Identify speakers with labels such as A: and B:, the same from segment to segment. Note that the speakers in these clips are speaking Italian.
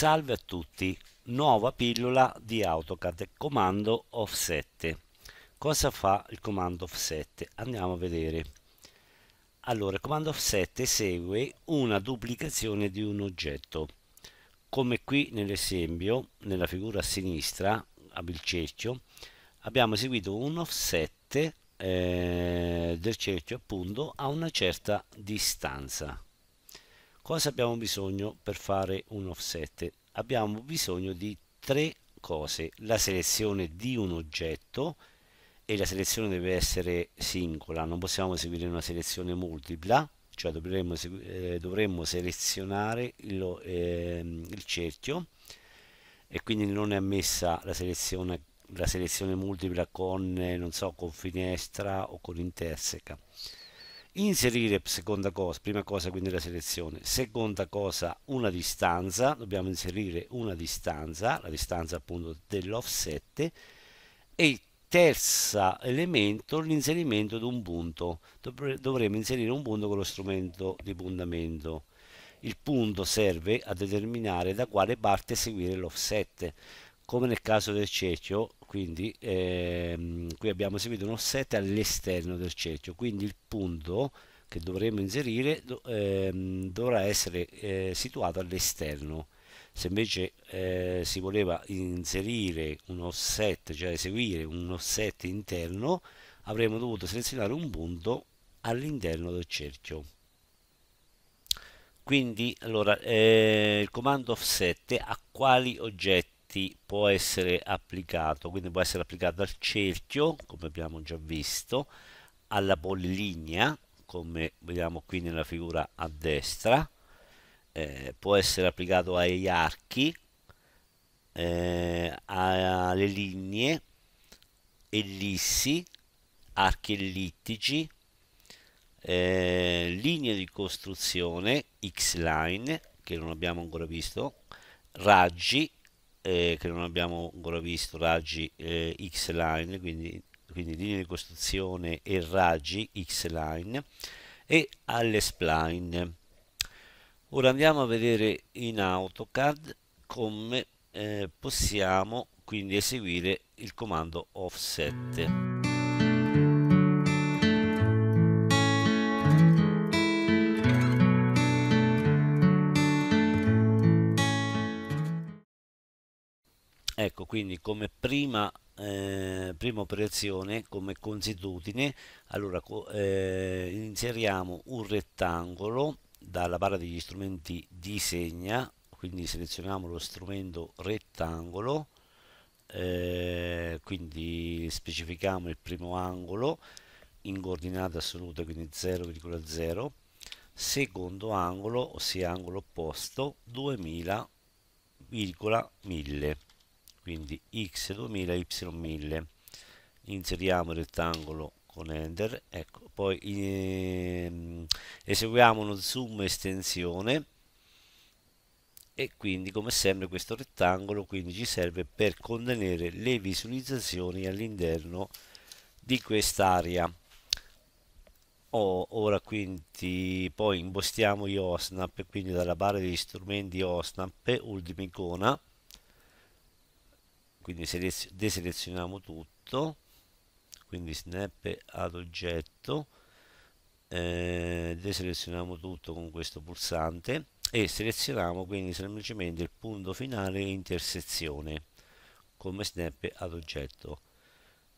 A: Salve a tutti, nuova pillola di AutoCAD, comando offset. Cosa fa il comando offset? Andiamo a vedere. Allora, il comando offset segue una duplicazione di un oggetto. Come qui nell'esempio, nella figura a sinistra, a cerchio, abbiamo eseguito un offset eh, del cerchio appunto a una certa distanza Cosa abbiamo bisogno per fare un offset? Abbiamo bisogno di tre cose, la selezione di un oggetto e la selezione deve essere singola, non possiamo eseguire una selezione multipla, cioè dovremmo, eh, dovremmo selezionare il, eh, il cerchio e quindi non è ammessa la selezione la selezione multipla con, eh, non so, con finestra o con interseca inserire seconda cosa, prima cosa quindi la selezione, seconda cosa una distanza, dobbiamo inserire una distanza, la distanza appunto dell'offset e terza elemento l'inserimento di un punto, dovremo inserire un punto con lo strumento di puntamento. Il punto serve a determinare da quale parte seguire l'offset, come nel caso del cecchio quindi ehm, qui abbiamo eseguito un offset all'esterno del cerchio quindi il punto che dovremo inserire do, ehm, dovrà essere eh, situato all'esterno se invece eh, si voleva inserire un offset cioè eseguire un offset interno avremmo dovuto selezionare un punto all'interno del cerchio quindi allora, eh, il comando offset a quali oggetti oggetti può essere applicato, quindi può essere applicato al cerchio, come abbiamo già visto, alla polilinea, come vediamo qui nella figura a destra, eh, può essere applicato agli archi, eh, alle linee, ellissi, archi ellittici, eh, linee di costruzione, X-line, che non abbiamo ancora visto, raggi, eh, che non abbiamo ancora visto, raggi eh, X-line, quindi, quindi linea di costruzione e raggi X-line e alle spline. Ora andiamo a vedere in AutoCAD come eh, possiamo quindi eseguire il comando offset. ecco quindi come prima, eh, prima operazione come consuetudine allora eh, inseriamo un rettangolo dalla barra degli strumenti di segna quindi selezioniamo lo strumento rettangolo eh, quindi specifichiamo il primo angolo in coordinata assoluta quindi 0,0 secondo angolo ossia angolo opposto 2000,1000 quindi x2000 y1000 inseriamo il rettangolo con enter ecco poi ehm, eseguiamo uno zoom estensione e quindi come sempre questo rettangolo quindi ci serve per contenere le visualizzazioni all'interno di quest'area Oh, ora quindi poi impostiamo gli OSNAP quindi dalla barra degli strumenti OSNAP ultima icona quindi deselezioniamo tutto quindi snap ad oggetto eh, deselezioniamo tutto con questo pulsante e selezioniamo quindi semplicemente il punto finale intersezione come snap ad oggetto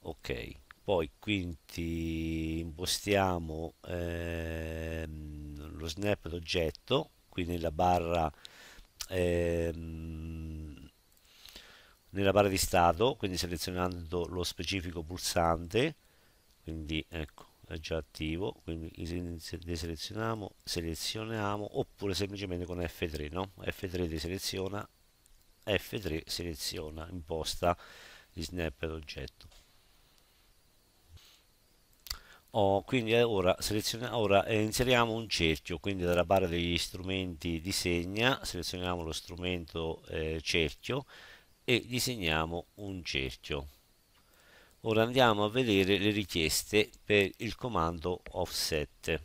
A: ok poi quindi impostiamo ehm, lo snap d'oggetto qui nella barra ehm, nella barra di stato, quindi selezionando lo specifico pulsante, quindi ecco è già attivo, quindi deselezioniamo, selezioniamo oppure semplicemente con F3, no? F3 deseleziona, F3 seleziona, imposta di snap l'oggetto. Oh, quindi eh, ora, ora eh, inseriamo un cerchio, quindi dalla barra degli strumenti di segna selezioniamo lo strumento eh, cerchio, e disegniamo un cerchio. Ora andiamo a vedere le richieste per il comando offset.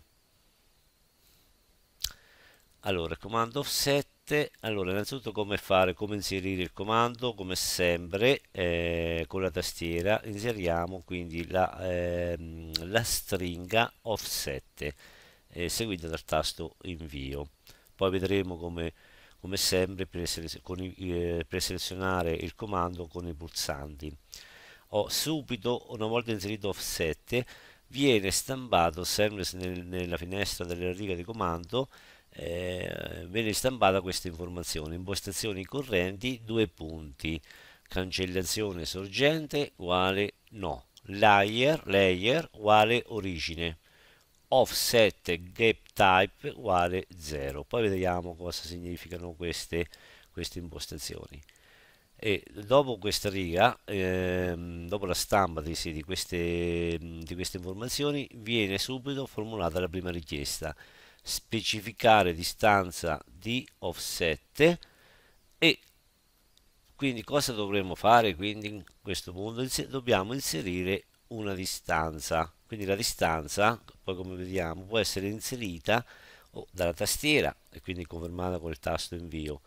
A: Allora, comando offset, allora innanzitutto come fare, come inserire il comando, come sempre eh, con la tastiera inseriamo quindi la, eh, la stringa offset eh, seguita dal tasto invio. Poi vedremo come come sempre preselezionare eh, il comando con i pulsanti o subito una volta inserito offset viene stampato sempre nel, nella finestra della riga di comando eh, viene stampata questa informazione impostazioni correnti due punti cancellazione sorgente uguale no layer, layer uguale origine offset gap type uguale 0 poi vediamo cosa significano queste, queste impostazioni e dopo questa riga ehm, dopo la stampa di, sì, di, queste, di queste informazioni viene subito formulata la prima richiesta specificare distanza di offset e quindi cosa dovremmo fare quindi in questo punto dobbiamo inserire una distanza quindi la distanza poi come vediamo può essere inserita oh, dalla tastiera e quindi confermata con il tasto invio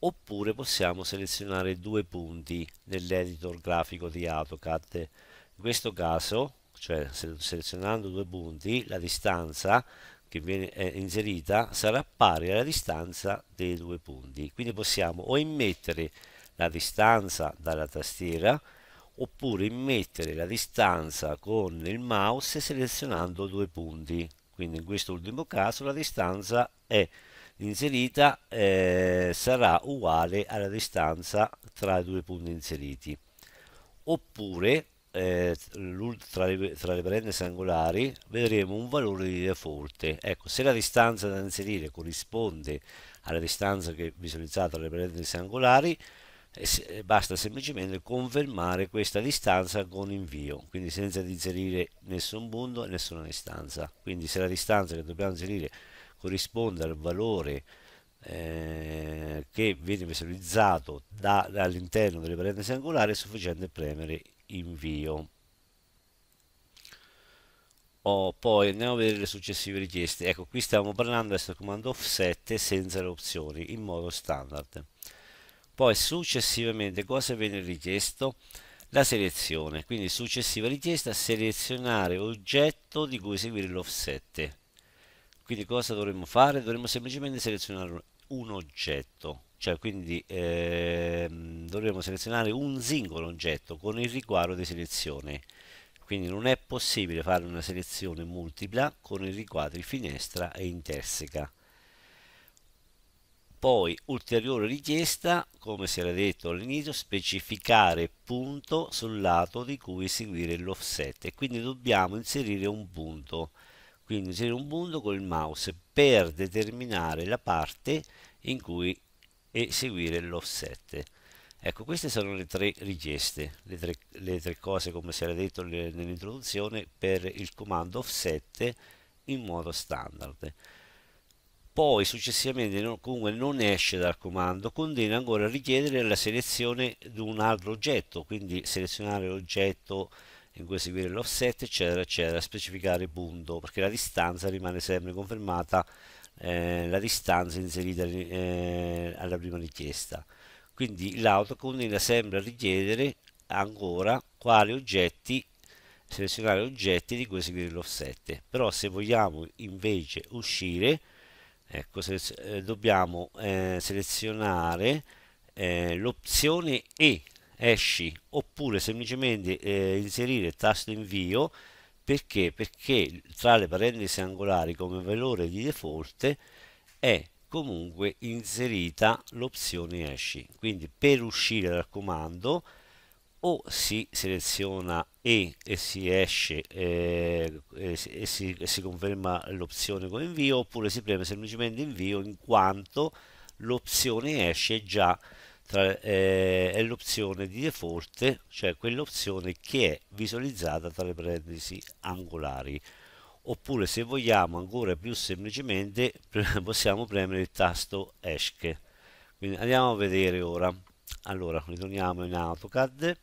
A: oppure possiamo selezionare due punti nell'editor grafico di AutoCAD in questo caso cioè selezionando due punti la distanza che viene eh, inserita sarà pari alla distanza dei due punti quindi possiamo o immettere la distanza dalla tastiera oppure mettere la distanza con il mouse selezionando due punti. Quindi in questo ultimo caso la distanza è inserita eh, sarà uguale alla distanza tra i due punti inseriti. Oppure eh, tra, le, tra le parentesi angolari vedremo un valore di default. Ecco, se la distanza da inserire corrisponde alla distanza che visualizzata tra le parentesi angolari, basta semplicemente confermare questa distanza con invio quindi senza inserire nessun punto e nessuna distanza quindi se la distanza che dobbiamo inserire corrisponde al valore eh, che viene visualizzato da, dall'interno delle parentesi angolari è sufficiente premere invio oh, poi andiamo a vedere le successive richieste ecco qui stiamo parlando adesso del comando offset senza le opzioni in modo standard poi successivamente cosa viene richiesto? La selezione, quindi successiva richiesta selezionare oggetto di cui eseguire l'offset. Quindi cosa dovremmo fare? Dovremmo semplicemente selezionare un oggetto, cioè quindi eh, dovremmo selezionare un singolo oggetto con il riquadro di selezione. Quindi non è possibile fare una selezione multipla con i riquadri finestra e interseca. Poi ulteriore richiesta, come si era detto all'inizio, specificare punto sul lato di cui eseguire l'offset quindi dobbiamo inserire un punto, quindi inserire un punto con il mouse per determinare la parte in cui eseguire l'offset. Ecco, queste sono le tre richieste, le tre, le tre cose come si era detto nell'introduzione per il comando offset in modo standard poi successivamente non, comunque non esce dal comando, contiene ancora a richiedere la selezione di un altro oggetto, quindi selezionare l'oggetto in cui eseguire l'offset eccetera eccetera, specificare punto perché la distanza rimane sempre confermata eh, la distanza inserita eh, alla prima richiesta. Quindi l'auto contiene sempre a richiedere ancora quali oggetti selezionare oggetti di cui eseguire l'offset però se vogliamo invece uscire ecco, selez eh, dobbiamo eh, selezionare eh, l'opzione E, esci, oppure semplicemente eh, inserire il tasto invio, perché? Perché tra le parentesi angolari come valore di default è comunque inserita l'opzione esci. Quindi per uscire dal comando o si seleziona E e si esce eh, e, si, e, si, conferma l'opzione con invio oppure si preme semplicemente invio in quanto l'opzione esce già tra, eh, è l'opzione di default, cioè quell'opzione che è visualizzata tra le parentesi angolari. Oppure se vogliamo ancora più semplicemente possiamo premere il tasto ESC. Quindi andiamo a vedere ora. Allora, ritorniamo in AutoCAD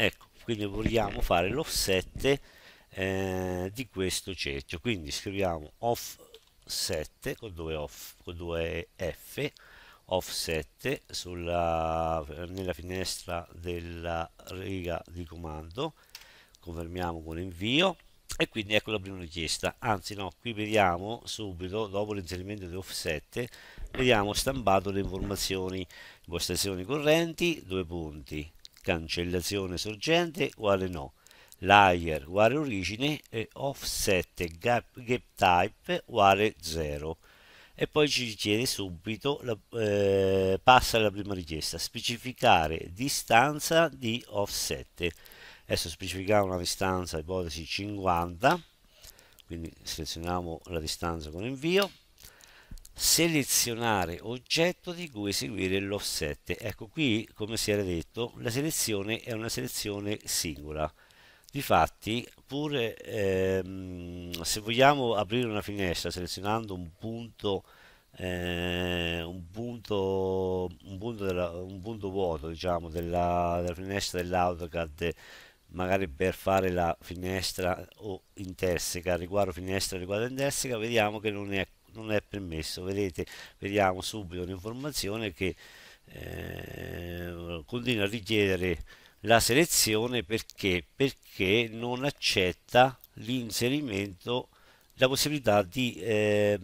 A: ecco quindi vogliamo fare l'offset eh, di questo cerchio quindi scriviamo offset con due, off, con due f offset sulla, nella finestra della riga di comando confermiamo con invio e quindi ecco la prima richiesta anzi no qui vediamo subito dopo l'inserimento di offset vediamo stampato le informazioni impostazioni correnti due punti cancellazione sorgente uguale no, layer uguale origine e offset gap, gap type uguale 0 e poi ci chiede subito la, eh, passa alla prima richiesta specificare distanza di offset adesso specifichiamo una distanza ipotesi 50 quindi selezioniamo la distanza con invio selezionare oggetto di cui eseguire l'offset. Ecco qui, come si era detto, la selezione è una selezione singola. Difatti, pur ehm, se vogliamo aprire una finestra selezionando un punto, eh, un, punto, un, punto della, un punto, vuoto diciamo, della, della finestra dell'AutoCAD, magari per fare la finestra o interseca, riguardo finestra, riguardo interseca, vediamo che non è non è permesso vedete vediamo subito l'informazione che eh, continua a richiedere la selezione perché perché non accetta l'inserimento la possibilità di eh,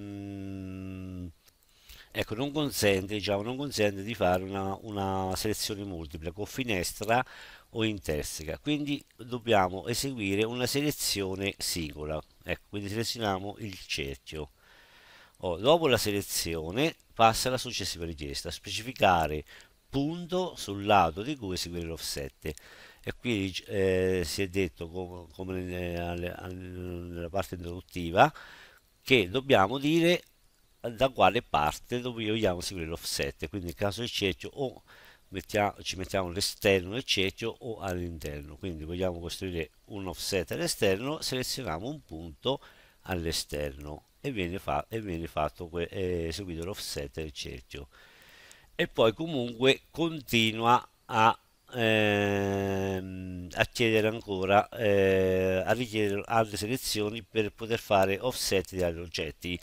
A: ecco non consente diciamo non consente di fare una, una selezione multipla con finestra o interseca quindi dobbiamo eseguire una selezione singola ecco quindi selezioniamo il cerchio Oh, dopo la selezione passa alla successiva richiesta, specificare punto sul lato di cui eseguire l'offset e qui eh, si è detto com come nella, nella parte introduttiva che dobbiamo dire da quale parte vogliamo seguire l'offset quindi nel caso del cerchio o mettiamo, ci mettiamo all'esterno del cerchio o all'interno quindi vogliamo costruire un offset all'esterno selezioniamo un punto all'esterno e viene, fa e viene fatto eseguito l'offset del cerchio e poi comunque continua a, ehm, a chiedere ancora eh, a richiedere altre selezioni per poter fare offset di altri oggetti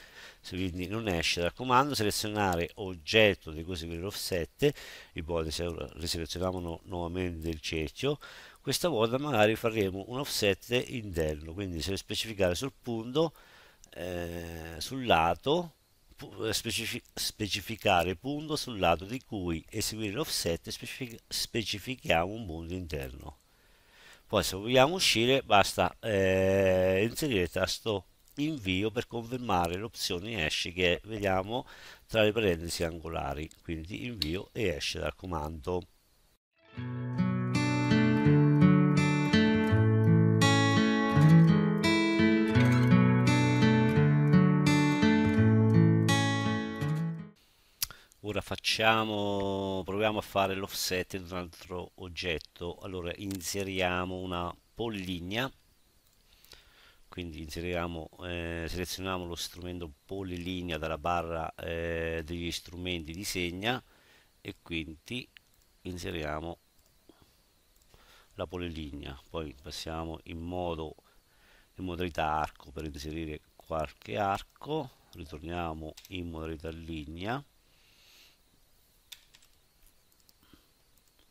A: quindi non esce dal comando selezionare oggetto di cui seguire l'offset ipotesi riselezioniamo nuovamente il cerchio questa volta magari faremo un offset interno quindi se specificare sul punto eh, sul lato eh, specificare punto sul lato di cui eseguire l'offset specific specifichiamo un punto interno poi se vogliamo uscire basta eh, inserire il tasto invio per confermare l'opzione esce che vediamo tra le parentesi angolari quindi invio e esce dal comando ora facciamo proviamo a fare l'offset di un altro oggetto allora inseriamo una pollinea quindi inseriamo eh, selezioniamo lo strumento polilinea dalla barra eh, degli strumenti di segna e quindi inseriamo la polilinea poi passiamo in modo in modalità arco per inserire qualche arco ritorniamo in modalità linea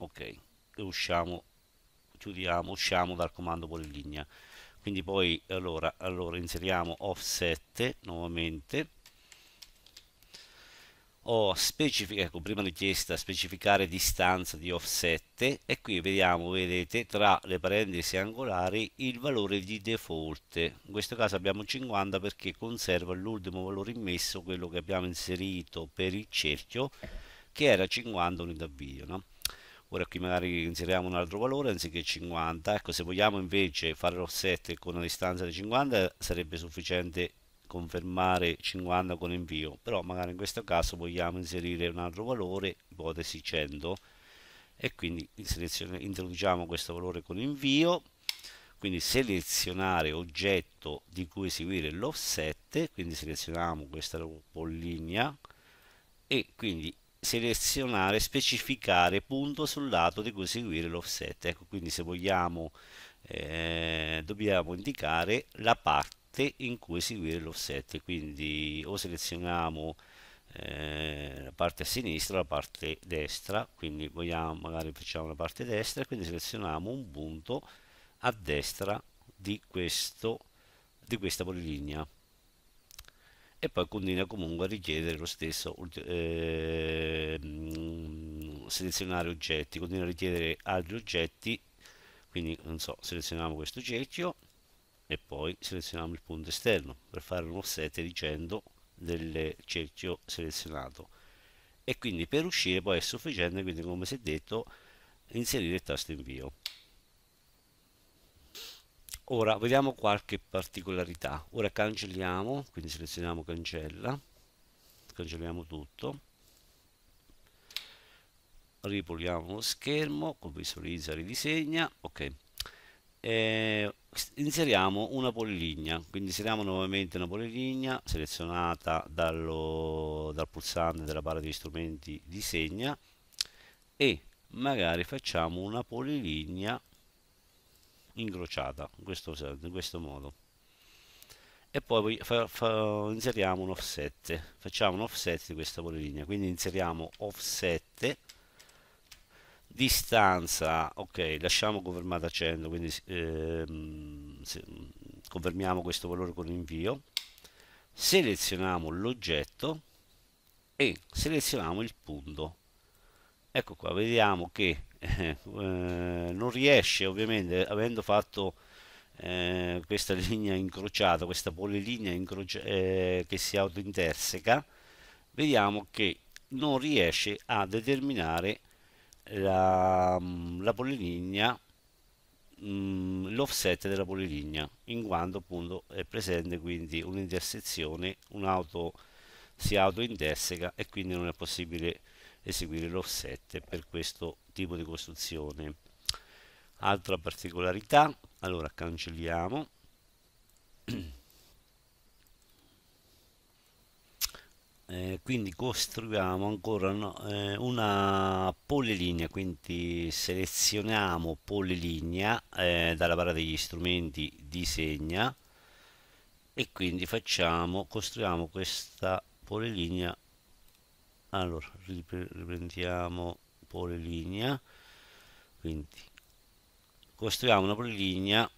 A: ok e usciamo chiudiamo usciamo dal comando polilinea quindi poi allora, allora inseriamo offset nuovamente o specifica ecco prima richiesta specificare distanza di offset e qui vediamo vedete tra le parentesi angolari il valore di default in questo caso abbiamo 50 perché conserva l'ultimo valore immesso quello che abbiamo inserito per il cerchio che era 50 unità video no? ora qui magari inseriamo un altro valore anziché 50 ecco se vogliamo invece fare l'offset con una distanza di 50 sarebbe sufficiente confermare 50 con invio però magari in questo caso vogliamo inserire un altro valore ipotesi 100 e quindi introduciamo questo valore con invio quindi selezionare oggetto di cui eseguire l'offset quindi selezioniamo questa pollinea e quindi selezionare, specificare punto sul lato di cui eseguire l'offset. Ecco, quindi se vogliamo eh, dobbiamo indicare la parte in cui eseguire l'offset, quindi o selezioniamo eh, la parte a sinistra, la parte destra, quindi vogliamo magari facciamo la parte destra, quindi selezioniamo un punto a destra di, questo, di questa polilinea e poi continua comunque a richiedere lo stesso eh, selezionare oggetti continua a richiedere altri oggetti quindi non so selezioniamo questo cerchio e poi selezioniamo il punto esterno per fare un offset dicendo del cerchio selezionato e quindi per uscire poi è sufficiente quindi come si è detto inserire il tasto invio Ora vediamo qualche particolarità. Ora cancelliamo, quindi selezioniamo cancella, cancelliamo tutto. Ripoliamo lo schermo, visualizza, ridisegna, ok. E eh, inseriamo una polilinea, quindi inseriamo nuovamente una polilinea selezionata dallo, dal pulsante della barra degli strumenti disegna e magari facciamo una polilinea incrociata in questo, in questo modo e poi fa, fa, inseriamo un offset facciamo un offset di questa polilinea quindi inseriamo offset distanza ok lasciamo confermata 100 quindi ehm, se, confermiamo questo valore con invio selezioniamo l'oggetto e selezioniamo il punto ecco qua vediamo che eh, eh, non riesce ovviamente avendo fatto eh, questa linea incrociata questa polilinea incroci- eh, che si autointerseca vediamo che non riesce a determinare la, mm, la polilinea mm, l'offset della polilinea in quanto appunto è presente quindi un'intersezione un'auto si autointerseca e quindi non è possibile eseguire l'offset per questo tipo di costruzione altra particolarità allora cancelliamo eh, quindi costruiamo ancora no, eh, una polilinea quindi selezioniamo polilinea eh, dalla barra degli strumenti disegna e quindi facciamo costruiamo questa polilinea allora riprendiamo polilinea quindi costruiamo una polilinea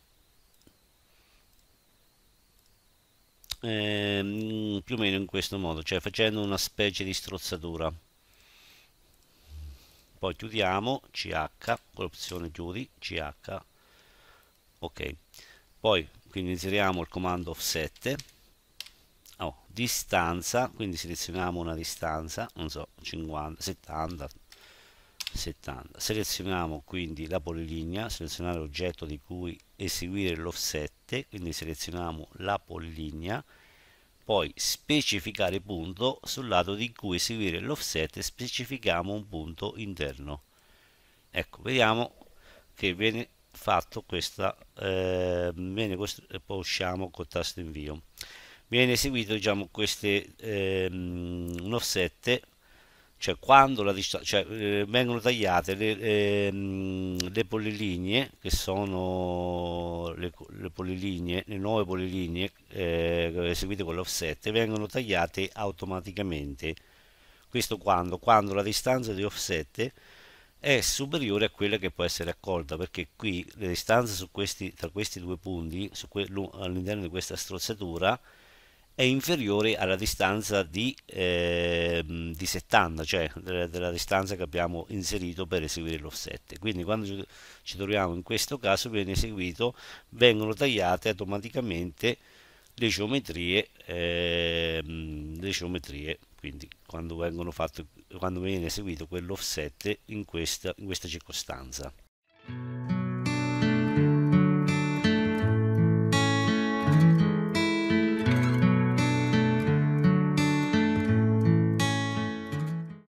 A: eh, più o meno in questo modo cioè facendo una specie di strozzatura poi chiudiamo ch con l'opzione chiudi ch ok poi quindi inseriamo il comando offset distanza quindi selezioniamo una distanza non so 50 70 70 selezioniamo quindi la polilinea selezionare l'oggetto di cui eseguire l'offset quindi selezioniamo la polilinea poi specificare punto sul lato di cui eseguire l'offset specifichiamo un punto interno ecco vediamo che viene fatto questa eh, viene usciamo eh, col tasto invio viene eseguito diciamo queste ehm, un offset cioè quando la distanza cioè, eh, vengono tagliate le, ehm, le, polilinee che sono le, le polilinee le nuove polilinee eh, eseguite con l'offset vengono tagliate automaticamente questo quando quando la distanza di offset è superiore a quella che può essere accolta perché qui le distanze questi, tra questi due punti all'interno di questa strozzatura è inferiore alla distanza di, eh, di 70, cioè della, della, distanza che abbiamo inserito per eseguire l'offset. Quindi quando ci, ci troviamo in questo caso viene eseguito, vengono tagliate automaticamente le geometrie, eh, le geometrie quindi quando, fatto, quando viene eseguito quell'offset in questa, in questa circostanza.